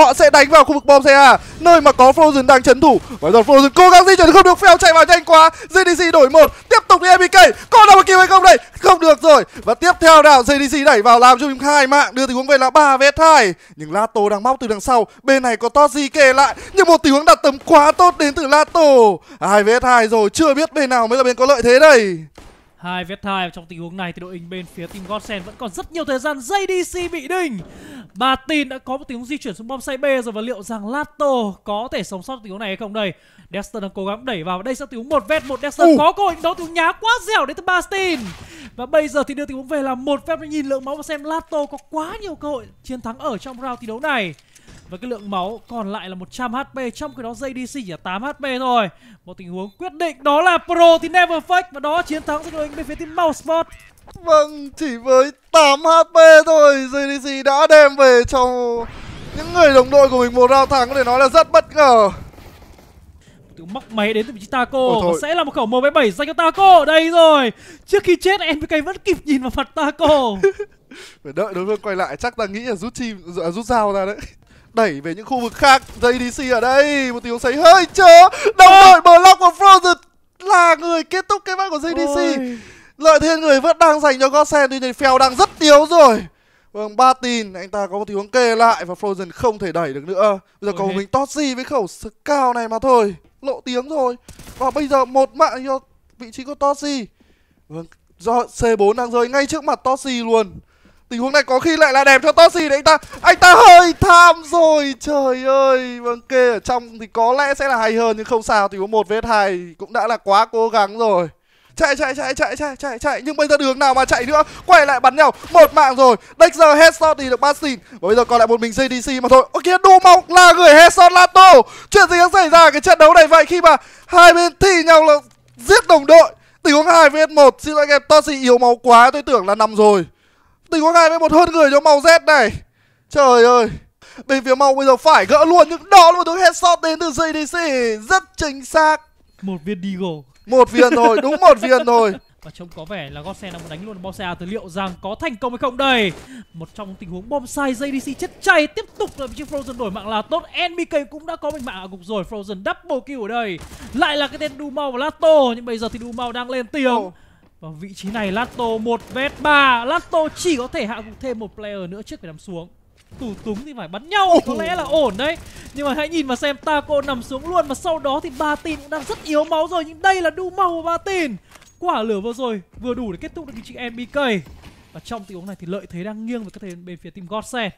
họ sẽ đánh vào khu vực bom xe A nơi mà có Frozen đang chấn thủ. Và giờ Frozen cố gắng di chuyển không được, Phèo chạy vào nhanh quá. JDC đổi một, tiếp tục đi MPK. Có nào một kịp hay không đây? Không được rồi. Và tiếp theo nào JDC đẩy vào làm cho chúng hai mạng, đưa tình huống về là 3 vs 2. Nhưng Lato đang móc từ đằng sau, bên này có Toji kề lại. Nhưng một tình huống đặt tấm quá tốt đến từ Lato. 2 vs 2 rồi, chưa biết bên nào mới là bên có lợi thế đây hai vs hai trong tình huống này thì đội hình bên phía team Godsen vẫn còn rất nhiều thời gian JDC bị đình. Ba tin đã có một tình huống di chuyển xuống bom say B rồi và liệu rằng Lato có thể sống sót tình huống này hay không đây Dexter đang cố gắng đẩy vào đây sẽ tình huống một vs một Dexter ừ. có cơ hội đấu tình nhá quá dẻo đến từ ba tin và bây giờ thì đưa tình huống về là một phép nhìn lượng máu và xem Lato có quá nhiều cơ hội chiến thắng ở trong round thi đấu này và cái lượng máu còn lại là 100 HP Trong cái đó dây JDC chỉ là 8 HP thôi Một tình huống quyết định đó là Pro thì never fake Và đó chiến thắng cho đội bên phía team Mouseport Vâng, chỉ với 8 HP thôi dây JDC đã đem về cho những người đồng đội của mình một rao thắng có thể nói là rất bất ngờ Tự móc máy đến từ vị trí Taco Và sẽ là một khẩu M77 dành cho Taco Đây rồi Trước khi chết MPK vẫn kịp nhìn vào mặt Taco Phải đợi đối phương quay lại chắc ta nghĩ là rút chim rút dao ra đấy đẩy về những khu vực khác JDC ở đây một tiếng sấy hơi chớ đồng đội block của Frozen là người kết thúc cái ván của JDC Ôi. lợi thế người vẫn đang dành cho Gosen tuy nhiên Fell đang rất yếu rồi Vâng, ba tin anh ta có một tiếng huống kê lại và Frozen không thể đẩy được nữa. Bây giờ cầu mình Tosi với khẩu cao này mà thôi. Lộ tiếng rồi. Và bây giờ một mạng cho vị trí của Tosi. Vâng, do C4 đang rơi ngay trước mặt Tosi luôn. Tình huống này có khi lại là đẹp cho Tosi đấy anh ta Anh ta hơi tham rồi Trời ơi Vâng kê ở trong thì có lẽ sẽ là hay hơn Nhưng không sao thì có một vs hai cũng đã là quá cố gắng rồi chạy chạy chạy chạy chạy chạy chạy nhưng bây giờ đường nào mà chạy nữa quay lại bắn nhau một mạng rồi đếch giờ headshot thì được bastin và bây giờ còn lại một mình jdc mà thôi ok đu mong là người headshot lato chuyện gì đã xảy ra cái trận đấu này vậy khi mà hai bên thi nhau là giết đồng đội tình huống hai vs một xin lỗi anh em tosi yếu máu quá tôi tưởng là nằm rồi Tình có ngày với một hơn người cho màu Z này Trời ơi Bên phía màu bây giờ phải gỡ luôn những đó là một thứ headshot đến từ JDC Rất chính xác Một viên Deagle Một viên thôi, đúng một viên thôi và trông có vẻ là gót xe đang muốn đánh luôn bom xe từ liệu rằng có thành công hay không đây một trong tình huống bom sai JDC chết chay tiếp tục là chiếc Frozen đổi mạng là tốt NBK cũng đã có mình mạng ở cục rồi Frozen double kill ở đây lại là cái tên Dumau và Lato nhưng bây giờ thì Dumau đang lên tiếng oh vào vị trí này Lato một vs ba Lato chỉ có thể hạ gục thêm một player nữa trước phải nằm xuống tủ túng thì phải bắn nhau Có lẽ là ổn đấy Nhưng mà hãy nhìn mà xem Taco nằm xuống luôn mà sau đó thì ba tin cũng đang rất yếu máu rồi Nhưng đây là đu mau của ba tin Quả lửa vừa rồi vừa đủ để kết thúc được cái chuyện NBK Và trong tình huống này thì lợi thế đang nghiêng về các thế bên phía team Godset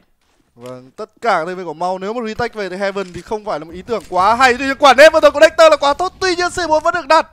Vâng, tất cả đây về của mau nếu mà retake về thì Heaven thì không phải là một ý tưởng quá hay Tuy nhiên quả nếp vào rồi của Dexter là quá tốt Tuy nhiên C4 vẫn được đặt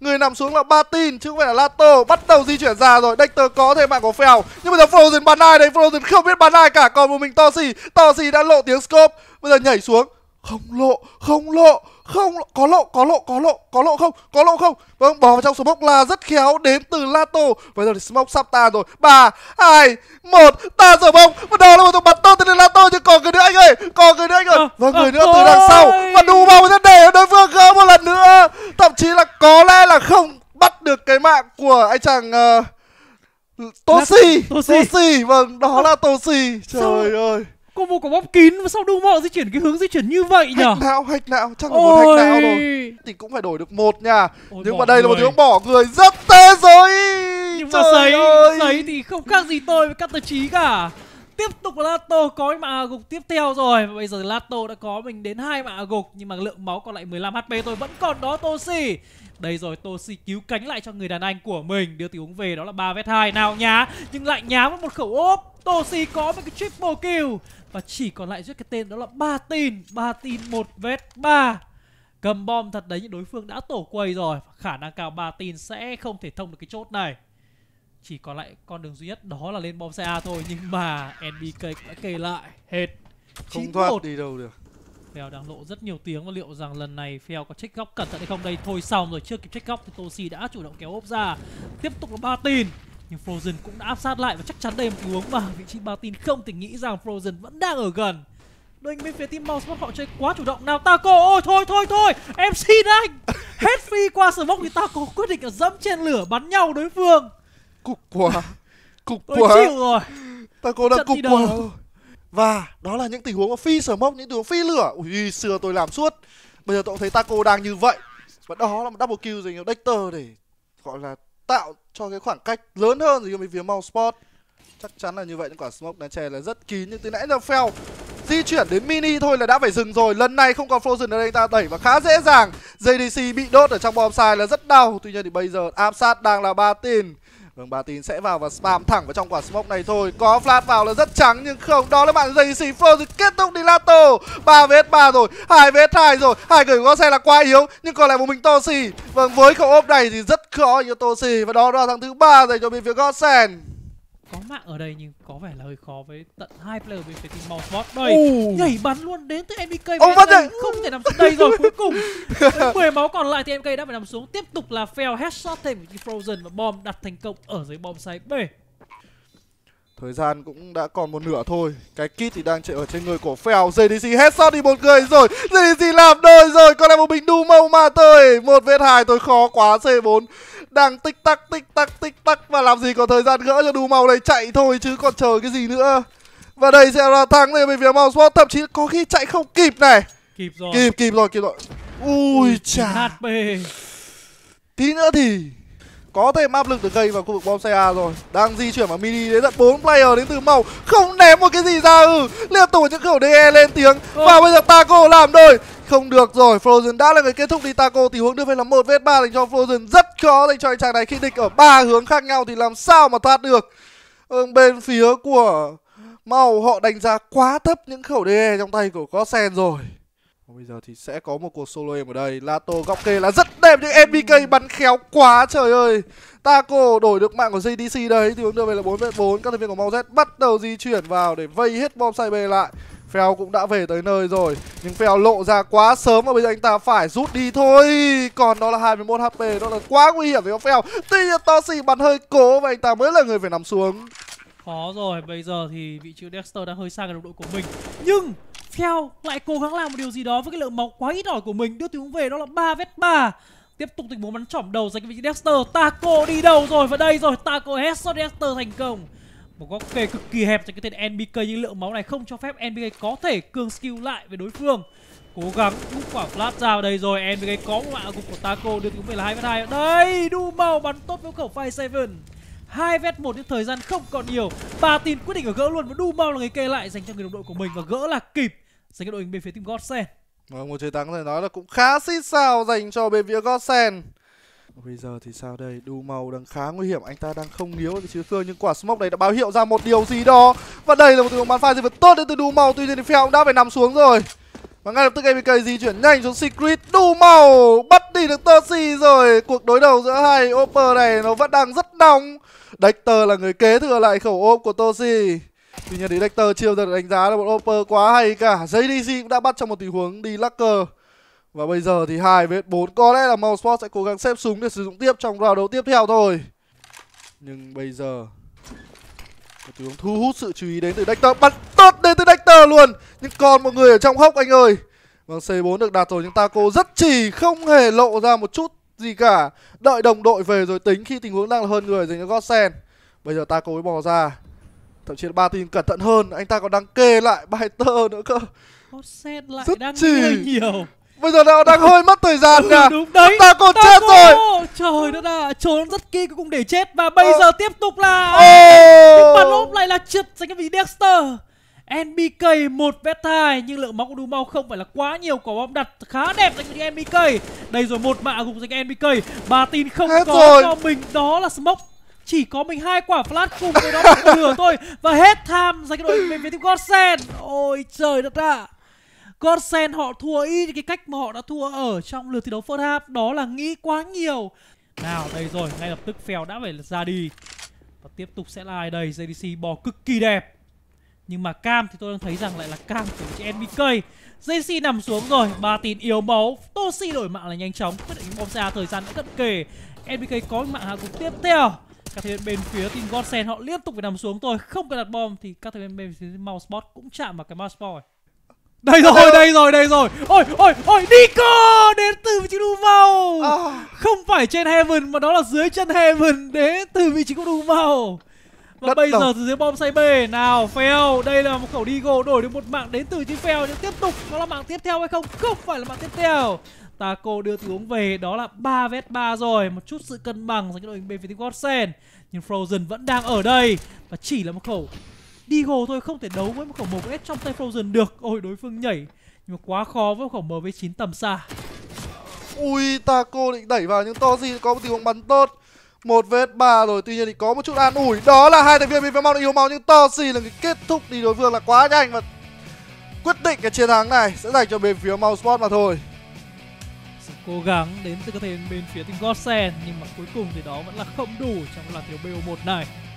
Người nằm xuống là Batin chứ không phải là Lato Bắt đầu di chuyển ra rồi Dexter có thêm mạng của phèo Nhưng bây giờ Frozen bắn ai đấy Frozen không biết bắn ai cả Còn một mình Tosi Tosi đã lộ tiếng scope Bây giờ nhảy xuống Không lộ Không lộ không có lộ có lộ có lộ có lộ không có lộ không vâng bỏ vào trong smoke là rất khéo đến từ lato bây giờ thì smoke sắp tan rồi ba hai một ta rồi bóng và đó là một thằng bắn to từ lato chứ còn người nữa anh ơi còn người nữa anh ơi và người nữa từ đằng sau và đủ vào rất để đối phương gỡ một lần nữa thậm chí là có lẽ là không bắt được cái mạng của anh chàng uh, Toshi, Toshi, vâng, đó là Toshi. Trời ơi combo có bóp kín mà sao đu mọ di chuyển cái hướng di chuyển như vậy nhỉ? hạch não hạch não chắc là Ôi. một hạch não rồi thì cũng phải đổi được một nha Ôi, nhưng mà đây người. là một tiếng bỏ người rất tê rồi nhưng Trời mà sấy ơi. sấy thì không khác gì tôi với các tờ trí cả tiếp tục là Lato có mạ gục tiếp theo rồi và bây giờ Lato đã có mình đến hai mạ gục nhưng mà lượng máu còn lại 15 HP tôi vẫn còn đó Tosi đây rồi Tosi cứu cánh lại cho người đàn anh của mình đưa tiếng về đó là ba vết hai nào nhá nhưng lại nhá với một khẩu ốp Tosi có một cái triple kill và chỉ còn lại duy cái tên đó là ba tin ba tin một vết ba cầm bom thật đấy những đối phương đã tổ quầy rồi khả năng cao ba tin sẽ không thể thông được cái chốt này chỉ còn lại con đường duy nhất đó là lên bom xe A thôi nhưng mà NBK đã kề lại hết không thoát đi đâu được Phèo đang lộ rất nhiều tiếng và liệu rằng lần này Phèo có check góc cẩn thận hay không đây thôi xong rồi chưa kịp check góc thì Toshi đã chủ động kéo ốp ra tiếp tục là ba tin nhưng Frozen cũng đã áp sát lại và chắc chắn đây là một hướng mà vị trí Martin không thể nghĩ rằng Frozen vẫn đang ở gần. Đội bên phía team Mouse họ chơi quá chủ động. Nào Taco, ôi thôi thôi thôi, em xin anh. Hết phi qua mốc thì Taco quyết định là dẫm trên lửa bắn nhau đối phương. Cục quá. Cục Tôi quá. chịu rồi. Taco đã cục quá Và đó là những tình huống phi mốc những tình huống phi lửa. Ui, xưa tôi làm suốt. Bây giờ tôi thấy Taco đang như vậy. Và đó là một double kill dành cho Dexter để gọi là tạo cho cái khoảng cách lớn hơn rồi bên phía Mount Sport. Chắc chắn là như vậy những quả smoke đá chè là rất kín nhưng từ nãy giờ fell di chuyển đến mini thôi là đã phải dừng rồi. Lần này không còn Frozen ở đây anh ta đẩy và khá dễ dàng. JDC bị đốt ở trong bom sai là rất đau. Tuy nhiên thì bây giờ áp sát đang là ba tiền. Vâng, bà tin sẽ vào và spam thẳng vào trong quả smoke này thôi. Có flash vào là rất trắng nhưng không. Đó là bạn JC thì kết thúc đi Lato. 3 vs 3 rồi, 2 vs 2 rồi. Hai người của xe là quá yếu nhưng còn lại một mình Tosi. Vâng, với khẩu ốp này thì rất khó cho Tosi và đó là thằng thứ ba dành cho bên phía Godsen có mạng ở đây nhưng có vẻ là hơi khó với tận hai player bên phía team Mousebot đây uh. nhảy bắn luôn đến từ MBK và oh, đây. không thể nằm xuống đây rồi cuối cùng 10 máu còn lại thì MK đã phải nằm xuống tiếp tục là fail headshot thêm của Frozen và bom đặt thành công ở dưới bom site B Thời gian cũng đã còn một nửa thôi Cái kit thì đang chạy ở trên người của Fell JDC headshot đi một người rồi JDC làm đôi rồi Có lẽ một bình đu Dumo mà tôi Một vết hai tôi khó quá C4 đang tích tắc tích tắc tích tắc Và làm gì có thời gian gỡ cho Đu màu này chạy thôi chứ còn chờ cái gì nữa Và đây sẽ là thắng lên về phía màu sport Thậm chí có khi chạy không kịp này Kịp rồi Kịp kịp rồi kịp rồi Ui chà HP Tí nữa thì có thêm áp lực được gây vào khu vực bom xe A rồi Đang di chuyển vào mini đến tận 4 player đến từ màu Không ném một cái gì ra ừ Liên tục những khẩu DE lên tiếng Và bây giờ Taco làm đôi không được rồi Frozen đã là người kết thúc đi Taco Tình huống đưa về là một vết ba dành cho Frozen Rất khó dành cho anh chàng này khi địch ở ba hướng khác nhau Thì làm sao mà thoát được ở Bên phía của Màu họ đánh giá quá thấp những khẩu DE trong tay của Gossen rồi Bây giờ thì sẽ có một cuộc solo em ở đây Lato góc kê là rất đẹp nhưng MBK bắn khéo quá trời ơi Taco đổi được mạng của JDC đấy Thì hướng đưa về là 4 vết 4 Các thành viên của Mau Z bắt đầu di chuyển vào để vây hết bom sai bê lại Phèo cũng đã về tới nơi rồi Nhưng Phèo lộ ra quá sớm Và bây giờ anh ta phải rút đi thôi Còn đó là 21 HP Đó là quá nguy hiểm với Phèo Tuy nhiên Tosi bắn hơi cố Và anh ta mới là người phải nằm xuống Khó rồi Bây giờ thì vị trí Dexter đang hơi xa cái đồng đội của mình Nhưng Phèo lại cố gắng làm một điều gì đó Với cái lượng máu quá ít ỏi của mình Đưa tiếng về đó là 3 vết 3 Tiếp tục tình huống bắn chỏm đầu dành cái vị trí Dexter Taco đi đầu rồi Và đây rồi Taco headshot Dexter thành công một góc kề cực kỳ hẹp cho cái tên NBK nhưng lượng máu này không cho phép NBK có thể cường skill lại với đối phương cố gắng bút quả flash ra vào đây rồi NBK có một mạng gục của Taco được cũng phải là hai vết hai đây đu màu bắn tốt với khẩu Fire Seven hai vét một nhưng thời gian không còn nhiều ba tin quyết định ở gỡ luôn và đu mau là người kê lại dành cho người đồng đội của mình và gỡ là kịp dành cho đội hình bên phía team Godsen vâng, một chiến thắng này nói là cũng khá xít xào dành cho bên phía Godsen Bây giờ thì sao đây? Đu màu đang khá nguy hiểm, anh ta đang không nghiếu cái chứa phương nhưng quả smoke này đã báo hiệu ra một điều gì đó. Và đây là một tình huống bắn phá gì vật tốt đến từ đu màu, tuy nhiên thì Phèo cũng đã phải nằm xuống rồi. Và ngay lập tức APK di chuyển nhanh xuống Secret Đu màu bắt đi được Tercy rồi Cuộc đối đầu giữa hai Oper này nó vẫn đang rất nóng Dexter là người kế thừa lại khẩu ôm của Tosi Tuy nhiên thì Dexter chưa được đánh giá là một Oper quá hay cả JDC cũng đã bắt trong một tình huống đi lắc cờ và bây giờ thì hai vết 4 Có lẽ là Mousesports sẽ cố gắng xếp súng để sử dụng tiếp trong round đấu tiếp theo thôi Nhưng bây giờ Một tướng thu hút sự chú ý đến từ Dexter Bắn tốt đến từ Dexter luôn Nhưng còn một người ở trong hốc anh ơi Vâng C4 được đạt rồi nhưng Taco rất chỉ Không hề lộ ra một chút gì cả Đợi đồng đội về rồi tính khi tình huống đang là hơn người dành cho Godsen Bây giờ Taco mới bò ra Thậm chí là ba tin cẩn thận hơn Anh ta còn đang kê lại bài nữa cơ Godsen lại Rất đang chỉ. nhiều Bây giờ nó đang hơi mất thời gian ừ, nè Đúng đấy Ta còn Taco. chết rồi Trời đất ạ à, Trốn rất kỹ cũng để chết Và bây ờ. giờ tiếp tục là Nhưng bàn ốp lại là trượt dành cho vị Dexter NBK một vét thai nhưng lượng máu của Dumau không phải là quá nhiều quả bom đặt khá đẹp dành cho NBK. Đây rồi một mạ gục dành cho NBK. Bà tin không hết có rồi. cho mình đó là smoke chỉ có mình hai quả flash cùng với đó một lửa thôi và hết tham dành cho đội bên phía team Godsen. Ôi trời đất ạ. À. Gossen họ thua y cái cách mà họ đã thua ở trong lượt thi đấu phân half đó là nghĩ quá nhiều nào đây rồi ngay lập tức phèo đã phải ra đi và tiếp tục sẽ là ai đây JDC bò cực kỳ đẹp nhưng mà cam thì tôi đang thấy rằng lại là cam của chị NBK JC nằm xuống rồi ba tin yếu máu Toshi đổi mạng là nhanh chóng quyết định bom ra thời gian đã cận kề NBK có mạng hạ gục tiếp theo các thành viên bên phía team Godsen họ liên tục phải nằm xuống thôi không cần đặt bom thì các thành viên bên phía mouse bot cũng chạm vào cái mouse boy đây rồi, ờ. đây rồi, đây rồi Ôi, ôi, ôi, Nico đến từ vị trí đu màu à. Không phải trên Heaven mà đó là dưới chân Heaven Đến từ vị trí của đu màu Và Đất bây đồng. giờ từ dưới bom say bể Nào, Fell, đây là một khẩu Nico đổi được một mạng đến từ chính Fell Nhưng tiếp tục, nó là mạng tiếp theo hay không? Không phải là mạng tiếp theo Taco đưa tướng về đó là 3 vs 3 rồi Một chút sự cân bằng dành cho đội hình bên phía team Godsen Nhưng Frozen vẫn đang ở đây Và chỉ là một khẩu Deagle thôi không thể đấu với một khẩu MV trong tay Frozen được Ôi đối phương nhảy Nhưng mà quá khó với một khẩu mv chín tầm xa Ui Taco định đẩy vào nhưng to gì có một tình huống bắn tốt một vết ba rồi tuy nhiên thì có một chút an ủi đó là hai thành viên mình phải mong yêu máu nhưng to gì là cái kết thúc đi đối phương là quá nhanh và quyết định cái chiến thắng này sẽ dành cho bên phía mau sport mà thôi sự cố gắng đến từ các thành bên phía team Godsen nhưng mà cuối cùng thì đó vẫn là không đủ trong làn thiếu bo 1 này